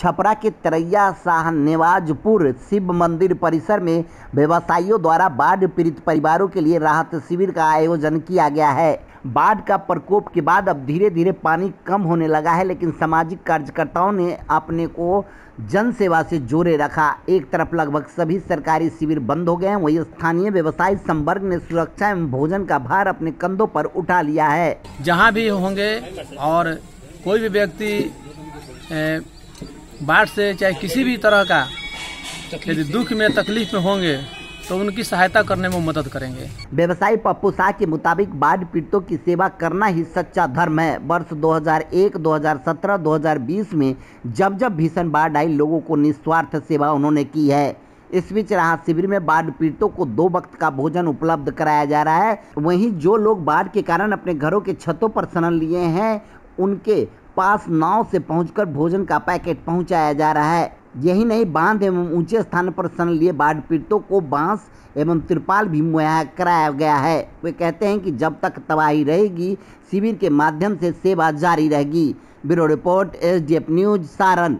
छपरा के तरैया नेवाजपुर शिव मंदिर परिसर में व्यवसायियों द्वारा बाढ़ पीड़ित परिवारों के लिए राहत शिविर का आयोजन किया गया है बाढ़ का प्रकोप के बाद अब धीरे धीरे पानी कम होने लगा है लेकिन सामाजिक कार्यकर्ताओं ने अपने को जन सेवा से जोड़े रखा एक तरफ लगभग सभी सरकारी शिविर बंद हो गए हैं वहीं स्थानीय व्यवसाय संवर्ग ने सुरक्षा एवं भोजन का भार अपने कंधों पर उठा लिया है जहां भी होंगे और कोई भी व्यक्ति बाढ़ से चाहे किसी भी तरह का यदि दुख में तकलीफ में होंगे तो उनकी सहायता करने में मदद करेंगे व्यवसायी पप्पू शाह के मुताबिक बाढ़ पीड़ितों की सेवा करना ही सच्चा धर्म है वर्ष 2001, 2017, 2020 में जब जब भीषण बाढ़ आई लोगों को निस्वार्थ सेवा उन्होंने की है इस बीच राहत शिविर में बाढ़ पीड़ितों को दो वक्त का भोजन उपलब्ध कराया जा रहा है वहीं जो लोग बाढ़ के कारण अपने घरों के छतों पर शरण लिए हैं उनके पास नाव से पहुंचकर भोजन का पैकेट पहुंचाया जा रहा है यही नहीं बांध एवं ऊंचे स्थान पर सन लिए बाढ़ पीड़ितों को बांस एवं तिरपाल भी मुहैया कराया गया है वे कहते हैं कि जब तक तबाही रहेगी शिविर के माध्यम से सेवा जारी रहेगी bureau report S news Saran